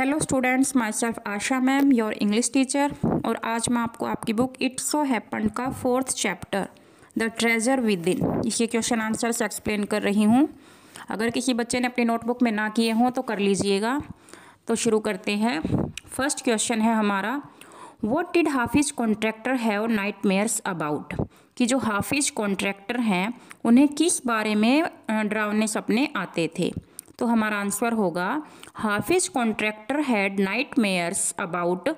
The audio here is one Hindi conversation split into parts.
hello students myself Asha ma'am your English teacher और आज मैं आपको आपकी बुक इट्स सो हैपन का fourth chapter the treasure within इसके क्वेश्चन आंसर्स एक्सप्लेन कर रही हूँ अगर किसी बच्चे ने अपनी नोटबुक में ना किए हों तो कर लीजिएगा तो शुरू करते हैं फर्स्ट क्वेश्चन है हमारा what did Hafiz contractor have nightmares about कि जो हाफिज कॉन्ट्रैक्टर हैं उन्हें किस बारे में डरावने सपने आते थे तो हमारा आंसर होगा Hafiz contractor had nightmares about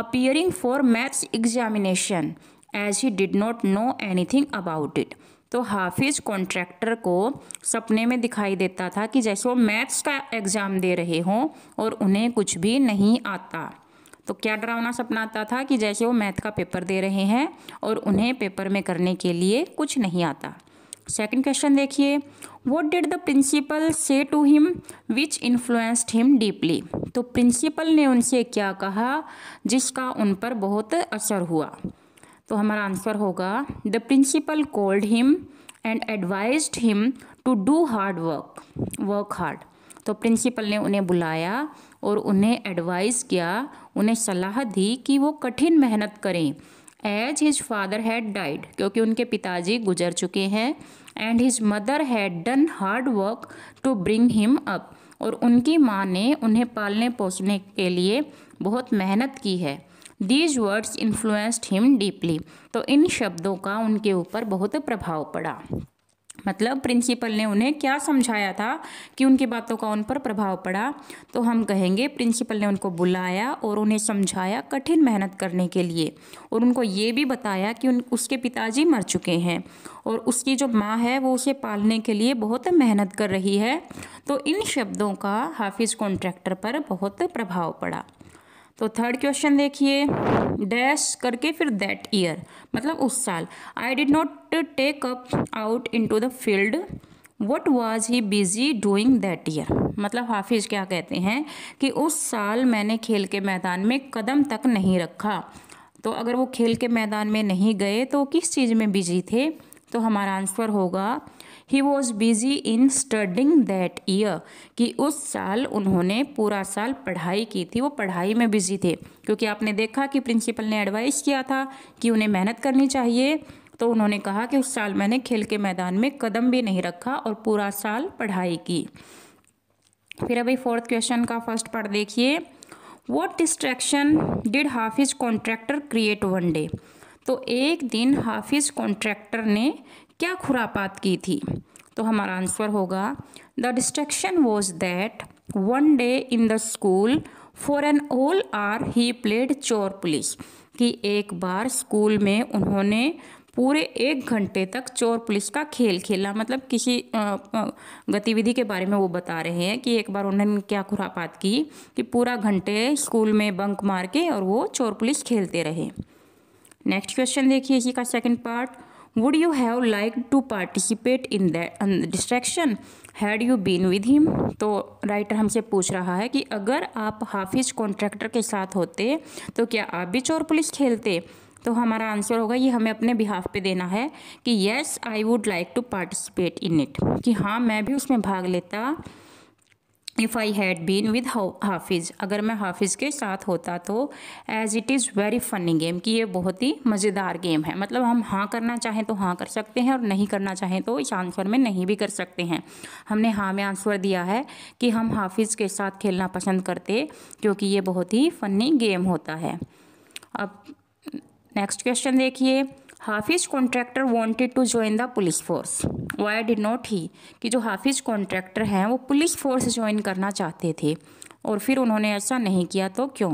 appearing for maths examination as he did not know anything about it तो हाफिज कॉन्ट्रैक्टर को सपने में दिखाई देता था कि जैसे वो मैथ्स का एग्ज़ाम दे रहे हों और उन्हें कुछ भी नहीं आता तो क्या डरावना सपना आता था कि जैसे वो मैथ का पेपर दे रहे हैं और उन्हें पेपर में करने के लिए कुछ नहीं आता सेकंड क्वेश्चन देखिए what did the principal say to him which influenced him deeply तो प्रिंसिपल ने उनसे क्या कहा जिसका उन पर बहुत असर हुआ तो हमारा आंसर होगा the principal called him and advise him to do hard work work hard तो प्रिंसिपल ने उन्हें बुलाया और उन्हें एडवाइस किया उन्हें सलाह दी कि वो कठिन मेहनत करें as his father had died क्योंकि उनके पिताजी गुजर चुके हैं and his mother had done hard work to bring him up और उनकी माँ ने उन्हें पालने पोसने के लिए बहुत मेहनत की है these words influenced him deeply तो इन शब्दों का उनके ऊपर बहुत प्रभाव पड़ा मतलब प्रिंसिपल ने उन्हें क्या समझाया था कि उनकी बातों का उन पर प्रभाव पड़ा तो हम कहेंगे प्रिंसिपल ने उनको बुलाया और उन्हें समझाया कठिन मेहनत करने के लिए और उनको ये भी बताया कि उन उसके पिताजी मर चुके हैं और उसकी जो माँ है वो उसे पालने के लिए बहुत मेहनत कर रही है तो इन शब्दों का हाफिज़ कॉन्ट्रैक्टर पर बहुत प्रभाव पड़ा तो थर्ड क्वेश्चन देखिए डैश करके फिर दैट ईयर मतलब उस साल I did not take up out in to the field what was he busy doing that year मतलब हाफिज क्या कहते हैं कि उस साल मैंने खेल के मैदान में कदम तक नहीं रखा तो अगर वो खेल के मैदान में नहीं गए तो किस चीज़ में बिजी थे तो हमारा आंसर होगा he was busy in studying that year कि उस साल उन्होंने पूरा साल पढ़ाई की थी वो पढ़ाई में बिजी थे क्योंकि आपने देखा कि प्रिंसिपल ने एडवाइस किया था कि उन्हें मेहनत करनी चाहिए तो उन्होंने कहा कि उस साल मैंने खेल के मैदान में कदम भी नहीं रखा और पूरा साल पढ़ाई की फिर अभी फोर्थ क्वेश्चन का फर्स्ट पार्ट देखिए what distraction did Hafiz contractor create one day तो एक दिन हाफिज कॉन्ट्रैक्टर ने क्या खुरापात की थी तो हमारा आंसर होगा the distraction was that one day in the school for an all are he played चोर पुलिस कि एक बार स्कूल में उन्होंने पूरे एक घंटे तक चोर पुलिस का खेल खेला मतलब किसी गतिविधि के बारे में वो बता रहे हैं कि एक बार उन्होंने क्या खुरापात की कि पूरा घंटे स्कूल में बंक मार के और वो चोर पुलिस खेलते रहे नेक्स्ट क्वेश्चन देखिए इसी का second part would you have liked to participate in that um, distraction had you been with him तो राइटर हमसे पूछ रहा है कि अगर आप हाफिज कॉन्ट्रैक्टर के साथ होते तो क्या आप भी चोर पुलिस खेलते तो हमारा आंसर होगा ये हमें अपने बिहाफ पे देना है कि yes I would like to participate in it कि हाँ मैं भी उसमें भाग लेता if I had been with Hafiz अगर मैं हाफिज़ के साथ होता तो as it is very funny game कि ये बहुत ही मज़ेदार गेम है मतलब हम हाँ करना चाहें तो हाँ कर सकते हैं और नहीं करना चाहें तो इस आंसर में नहीं भी कर सकते हैं हमने हाँ में आंसर दिया है कि हम हाफिज़ के साथ खेलना पसंद करते क्योंकि ये बहुत ही फनी गेम होता है अब नेक्स्ट क्वेश्चन देखिए Hafiz Contractor wanted to join the police force why did not he कि जो हाफिज कॉन्ट्रैक्टर हैं वो पुलिस फोर्स ज्वाइन करना चाहते थे और फिर उन्होंने ऐसा नहीं किया तो क्यों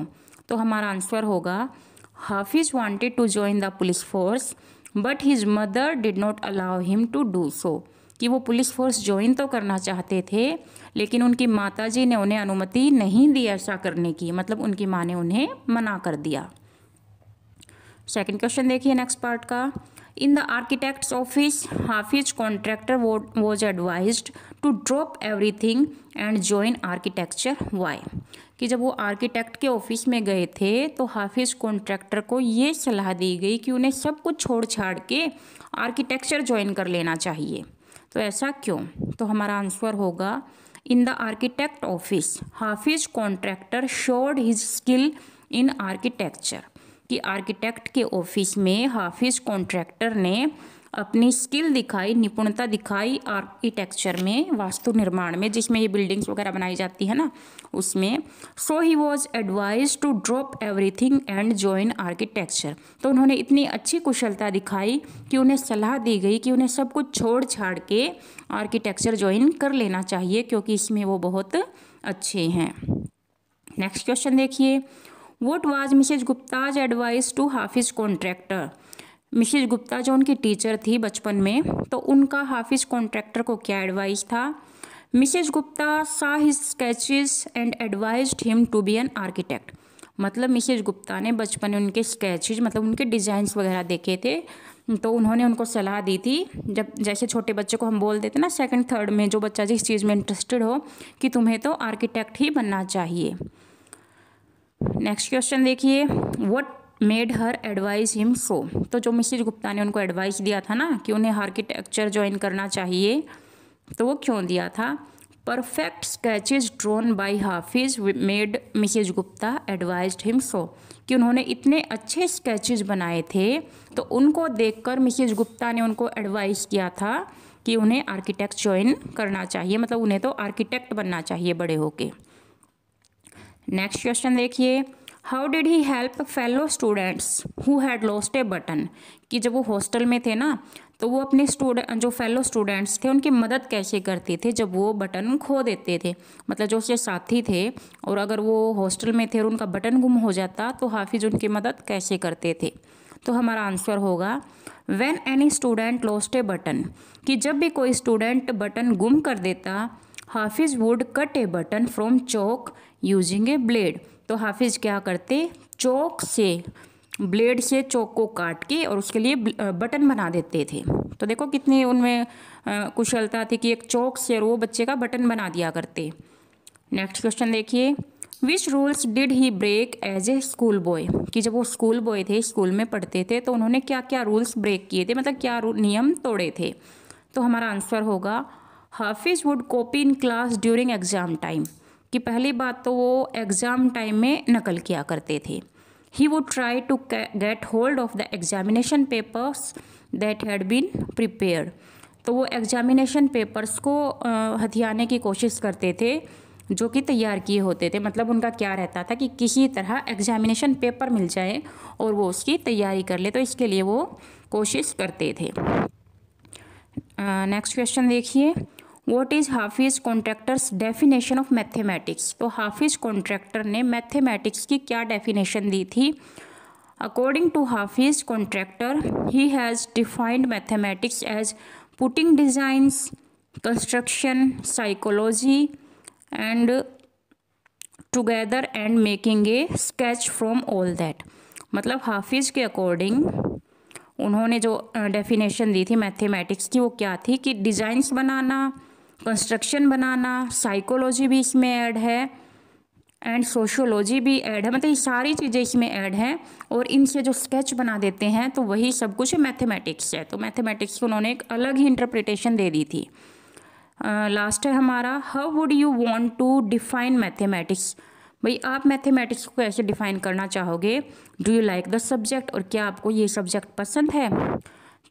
तो हमारा आंसर होगा Hafiz wanted to join the police force but his mother did not allow him to do so कि वो पुलिस फोर्स ज्वाइन तो करना चाहते थे लेकिन उनकी माताजी ने उन्हें अनुमति नहीं दी ऐसा करने की मतलब उनकी माँ ने उन्हें मना कर दिया सेकेंड क्वेश्चन देखिए नेक्स्ट पार्ट का in the architects office Hafiz Contractor was advise to drop everything and join architecture why कि जब वो आर्किटेक्ट के ऑफिस में गए थे तो हाफिज कॉन्ट्रैक्टर को ये सलाह दी गई कि उन्हें सब कुछ छोड़ छाड़ के आर्किटेक्चर ज्वाइन कर लेना चाहिए तो ऐसा क्यों तो हमारा आंसर होगा in the architect office Hafiz Contractor showed his skill in architecture कि आर्किटेक्ट के ऑफिस में हाफिज कॉन्ट्रैक्टर ने अपनी स्किल दिखाई निपुणता दिखाई आर्किटेक्चर में वास्तु निर्माण में जिसमें ये बिल्डिंग्स वगैरह बनाई जाती है ना उसमें so he was advise to drop everything and join architecture तो उन्होंने इतनी अच्छी कुशलता दिखाई कि उन्हें सलाह दी गई कि उन्हें सब कुछ छोड़ छाड़ के आर्किटेक्चर ज्वाइन कर लेना चाहिए क्योंकि इसमें वो बहुत अच्छे हैं नेक्स्ट क्वेश्चन देखिए what was Mrs Gupta's advice to Hafiz Contractor Mrs Gupta जो उनकी टीचर थी बचपन में तो उनका हाफिज कॉन्ट्रैक्टर को क्या एडवाइस था Mrs Gupta saw his sketches and advise him to be an architect मतलब मिसेज गुप्ता ने बचपन में उनके स्केचेज मतलब उनके डिज़ाइंस वगैरह देखे थे तो उन्होंने उनको सलाह दी थी जब जैसे छोटे बच्चे को हम बोल देते ना सेकंड थर्ड में जो बच्चा जिस चीज़ में इंटरेस्टेड हो कि तुम्हें तो आर्किटेक्ट ही बनना चाहिए नेक्स्ट क्वेश्चन देखिए what made her advise him so तो जो मिसिज गुप्ता ने उनको एडवाइस दिया था ना कि उन्हें आर्किटेक्चर ज्वाइन करना चाहिए तो वो क्यों दिया था perfect sketches drawn by Hafiz made Mrs Gupta advise him so कि उन्होंने इतने अच्छे स्केचेज बनाए थे तो उनको देखकर मिसिज गुप्ता ने उनको एडवाइस किया था कि उन्हें आर्किटेक्ट ज्वाइन करना चाहिए मतलब उन्हें तो आर्किटेक्ट बनना चाहिए बड़े होके नेक्स्ट क्वेश्चन देखिए how did he help fellow students who had lost a button कि जब वो हॉस्टल में थे ना तो वो अपने स्टूडेंट जो फेलो स्टूडेंट्स थे उनकी मदद कैसे करते थे जब वो बटन खो देते थे मतलब जो उसके साथी थे और अगर वो हॉस्टल में थे और उनका बटन गुम हो जाता तो हाफिज़ उनकी मदद कैसे करते थे तो हमारा आंसर होगा when any student lost a button कि जब भी कोई स्टूडेंट बटन गुम कर देता Hafiz would cut a button from chalk using a blade तो हाफिज़ क्या करते चौक से ब्लेड से चौक को काट के और उसके लिए बटन बना देते थे तो देखो कितनी उनमें कुशलता थी कि एक चौक से वो बच्चे का बटन बना दिया करते नेक्स्ट क्वेश्चन देखिए which rules did he break as a school boy कि जब वो स्कूल बॉय थे स्कूल में पढ़ते थे तो उन्होंने क्या क्या रूल्स ब्रेक किए थे मतलब क्या नियम तोड़े थे तो हमारा आंसर होगा Hafiz would copy in class during exam time कि पहली बात तो वो एग्ज़ाम टाइम में नकल किया करते थे he would try to get hold of the examination papers that had been prepare तो वो एग्जामिनेशन पेपर्स को हथियाने की कोशिश करते थे जो कि तैयार किए होते थे मतलब उनका क्या रहता था कि किसी तरह एग्जामिनेशन पेपर मिल जाए और वो उसकी तैयारी कर ले तो इसके लिए वो कोशिश करते थे नेक्स्ट क्वेश्चन देखिए what is Hafiz Contractor's definition of mathematics तो हाफिज़ कॉन्ट्रैक्टर ने मैथेमेटिक्स की क्या डेफिनेशन दी थी according to Hafiz Contractor he has defined mathematics as putting designs construction psychology and together and making a sketch from all that मतलब हाफिज़ के अकॉर्डिंग उन्होंने जो डेफिनेशन दी थी मैथमेटिक्स की वो क्या थी कि डिज़ाइंस बनाना कंस्ट्रक्शन बनाना साइकोलॉजी भी इसमें ऐड है एंड सोशोलॉजी भी ऐड है मतलब ये सारी चीज़ें इसमें ऐड हैं और इनसे जो स्केच बना देते हैं तो वही सब कुछ मैथमेटिक्स है तो मैथमेटिक्स को उन्होंने एक अलग ही इंटरप्रिटेशन दे दी थी लास्ट uh, है हमारा how would you want to define mathematics भाई आप मैथमेटिक्स को कैसे डिफाइन करना चाहोगे do you like the subject और क्या आपको ये सब्जेक्ट पसंद है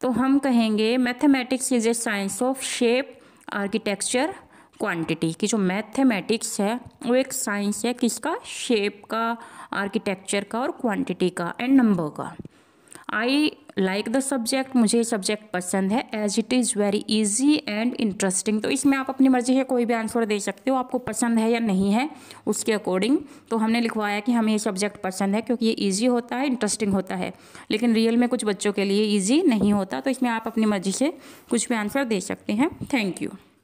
तो हम कहेंगे mathematics is a science of shape architecture quantity की जो मैथमेटिक्स है वो एक साइंस है किसका शेप का आर्किटेक्चर का और क्वांटिटी का एंड नंबर का आई लाइक द सब्जेक्ट मुझे सब्जेक्ट पसंद है as it is very easy and interesting तो इसमें आप अपनी मर्जी से कोई भी आंसर दे सकते हो आपको पसंद है या नहीं है उसके अकॉर्डिंग तो हमने लिखवाया कि हमें ये सब्जेक्ट पसंद है क्योंकि ये ईजी होता है इंटरेस्टिंग होता है लेकिन रियल में कुछ बच्चों के लिए ईजी नहीं होता तो इसमें आप अपनी मर्जी से कुछ भी आंसर दे सकते हैं थैंक यू